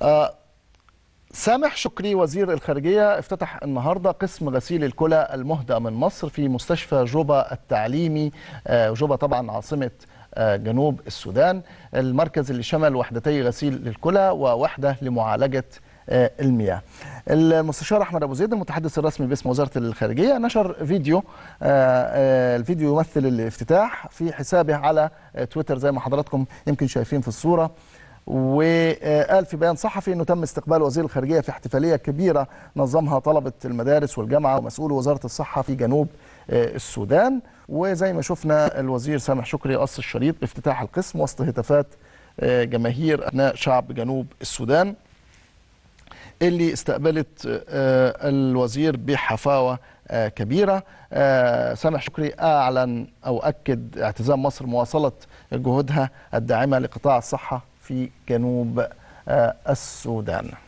آه، سامح شكري وزير الخارجية افتتح النهاردة قسم غسيل الكلى المهدى من مصر في مستشفى جوبا التعليمي آه، جوبا طبعا عاصمة آه، جنوب السودان المركز اللي شمل وحدتي غسيل للكلى ووحدة لمعالجة المياه المستشار احمد ابو زيد المتحدث الرسمي باسم وزاره الخارجيه نشر فيديو الفيديو يمثل الافتتاح في حسابه على تويتر زي ما حضراتكم يمكن شايفين في الصوره وقال في بيان صحفي انه تم استقبال وزير الخارجيه في احتفاليه كبيره نظمها طلبه المدارس والجامعه ومسؤول وزاره الصحه في جنوب آه، السودان وزي ما شفنا الوزير سامح شكري قص الشريط بافتتاح القسم وسط هتافات آه، جماهير ابناء شعب جنوب السودان اللي استقبلت آه، الوزير بحفاوه كبيره سامح شكري اعلن او اكد اعتزام مصر مواصله جهودها الداعمه لقطاع الصحه في جنوب آه، السودان